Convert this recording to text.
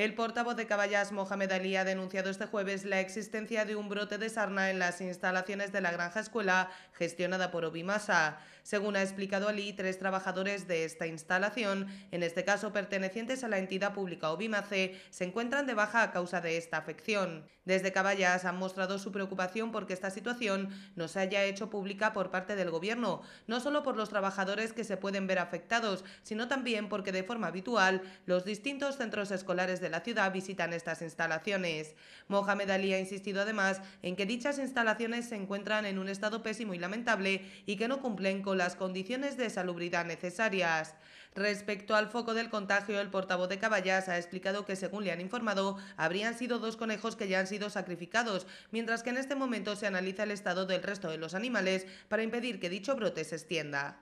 El portavoz de Caballas, Mohamed Ali, ha denunciado este jueves la existencia de un brote de sarna en las instalaciones de la granja escuela gestionada por Obimasa. Según ha explicado Ali, tres trabajadores de esta instalación, en este caso pertenecientes a la entidad pública Obimace, se encuentran de baja a causa de esta afección. Desde Caballas han mostrado su preocupación porque esta situación no se haya hecho pública por parte del Gobierno, no solo por los trabajadores que se pueden ver afectados, sino también porque de forma habitual los distintos centros escolares de la ciudad visitan estas instalaciones. Mohamed Ali ha insistido además en que dichas instalaciones se encuentran en un estado pésimo y lamentable y que no cumplen con las condiciones de salubridad necesarias. Respecto al foco del contagio, el portavoz de Caballas ha explicado que, según le han informado, habrían sido dos conejos que ya han sido sacrificados, mientras que en este momento se analiza el estado del resto de los animales para impedir que dicho brote se extienda.